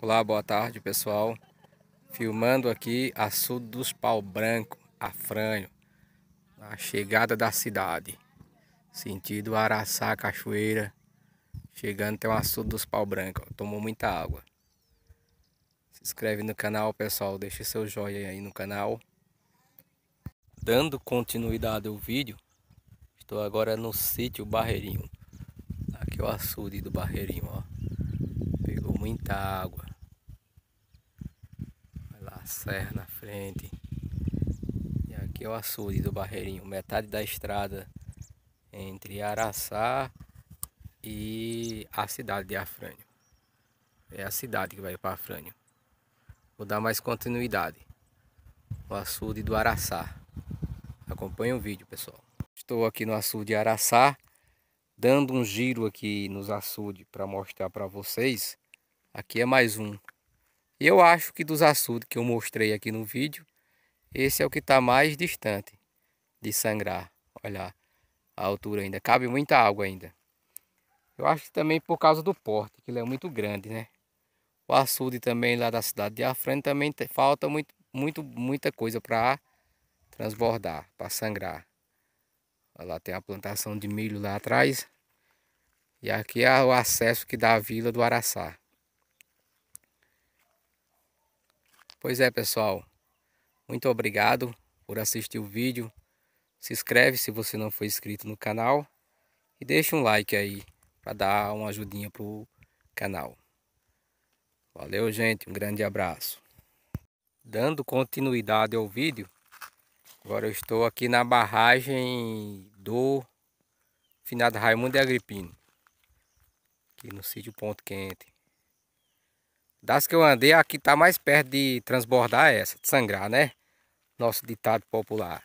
Olá, boa tarde pessoal. Filmando aqui a sul dos Pau Branco, franho, a chegada da cidade, sentido Araçá, Cachoeira, chegando até o açude dos Pau Branco. Tomou muita água. Se inscreve no canal, pessoal, deixa seu joinha aí no canal. Dando continuidade ao vídeo, estou agora no sítio Barreirinho. Aqui é o açude do Barreirinho, ó. Pegou muita água serra na frente. E aqui é o açude do Barreirinho, metade da estrada entre Araçá e a cidade de Afrânio. É a cidade que vai para Afrânio. Vou dar mais continuidade. O açude do Araçá. Acompanhe o vídeo, pessoal. Estou aqui no açude Araçá, dando um giro aqui nos açudes para mostrar para vocês. Aqui é mais um e eu acho que dos açudes que eu mostrei aqui no vídeo, esse é o que está mais distante de sangrar. Olha a altura ainda, cabe muita água ainda. Eu acho que também por causa do porte, que ele é muito grande, né? O açude também lá da cidade de Afrânio também falta muito, muito, muita coisa para transbordar, para sangrar. Olha lá tem a plantação de milho lá atrás. E aqui é o acesso que dá à vila do Araçá. Pois é, pessoal. Muito obrigado por assistir o vídeo. Se inscreve se você não for inscrito no canal. E deixa um like aí para dar uma ajudinha pro canal. Valeu, gente. Um grande abraço. Dando continuidade ao vídeo, agora eu estou aqui na barragem do finado Raimundo de Agripino. Aqui no sítio Ponto Quente. Das que eu andei, aqui tá mais perto de transbordar é essa, de sangrar, né? Nosso ditado popular.